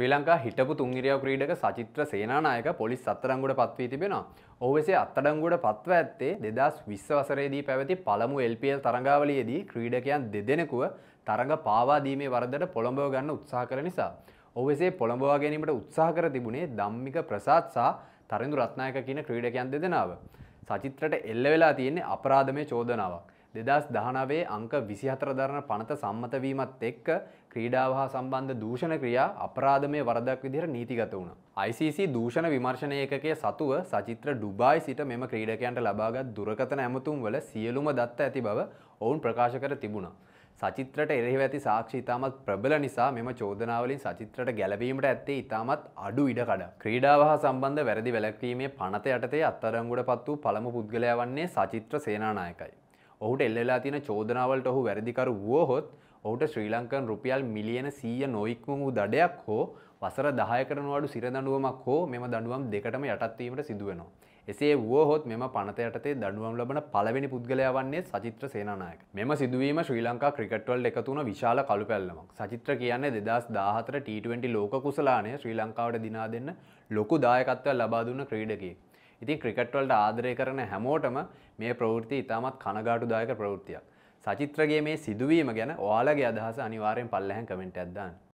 ශ්‍රී ලංකා හිටපු තුන්ගිරියව ක්‍රීඩක සචිත්‍ර සේනානායක පොලිස් අත්තරංගුට පත්වී තිබෙනවා. ඔහුවෙසේ අත්තඩංගුවට පත්ව ඇත්තේ දෙදස් විශ්ව වසරේදී පැවති පළමු එල්පල් තරඟාවලියේදී ක්‍රීඩකයන් දෙදෙනෙකුව තරඟ පාවාදීමේ වරදට පොළඹව ගන්න උත්සාහ කර නිසා. ඔහුවෙසේ පොළඹවා ගැනීමට උත්සාහ කර තිබුණේ දම්මික ප්‍රසාත් සහ තරිඳු රත්නායක කියන ක්‍රීඩකයන් දෙදෙනාව. සචිත්‍රට එල්ල වෙලා තියෙන්නේ අපරාධමය චෝදනාවක්. දෙදස් දහනවේ අංක විසිහතර දරන පනත සම්මතවීමත් එක්ක ක්‍රීඩාව හා සම්බන්ධ දූෂණ ක්‍රියා අපරාධමය වරදක් විදිර නීතිගත වුණ. ICC දූෂණ විමර්ශණය එකකේ සතුව සචිත්‍ර ඩුබායි සිට මෙම ක්‍රීඩකයන්ට ලබාගත් දුරකතන ඇමතුම් වල සියලුම දත්ත ඇති බව ඔවුන් ප්‍රකාශ කර තිබුණා. සචිත්‍රට එරෙහිව ඇති සාක්ෂි ඉතාමත් ප්‍රබල නිසා මෙම චෝදනාවලින් සචිත්‍රට ගැලවීමට ඇත්තේ ඉතාමත් අඩු ඉඩකඩ. ක්‍රීඩාව හා සම්බන්ධ වැරදි වැලැක්වීමේ පනත යටතේ අත්තරංගුඩ පත් වූ පළමු පුද්ගලයා වන්නේ සචිත්‍ර සේනානායකයි. ඔහුට එල්ලලා තින චෝදනාවලට ඔහු වැරදිකරු වුවහොත් ඔහුට ශ්‍රී ලංකන් රුපියල් මිලියන සීය නොයික්ම වූ දඩයක් හෝ වසර දහය කරනවාඩු සිරදඩුවමක් හෝ මෙම දඩුවම් දෙකටම යටත්වීමට සිදුවනවා. එසේ වුවහොත් මෙම පනතයටතේ දඩුවම් ලබන පලවෙනි පුද්ගලයා වන්නේ සචිත්‍ර සේනානායක. මෙම සිදුවීම ශ්‍රී ලංකා ක්‍රිකට්වල් එකතුන විශාල කළු පැල්ලමක්. සචිත්‍ර කියන්නේ දෙදස් දාහතර T20 ලෝක කුසලානය ශ්‍රී ලංකාවට දිනා දෙන්න ලොකු දායකත්ව ලබාදුන්න ක්‍රීඩකෙක්. ඉතින් ක්‍රිකට්වල්ට ආදරය කරන හැමෝටම මේ ප්‍රවෘත්ති ඉතාමත් කනගාටුදායක ප්‍රවෘත්තියක්. සචිත්‍රගේ මේ සිදුවීම ගැන ඔයාලගේ අදහස අනිවාර්යෙන් පල්ලැහැන් කමෙන්ට් ඇද්දාන්න.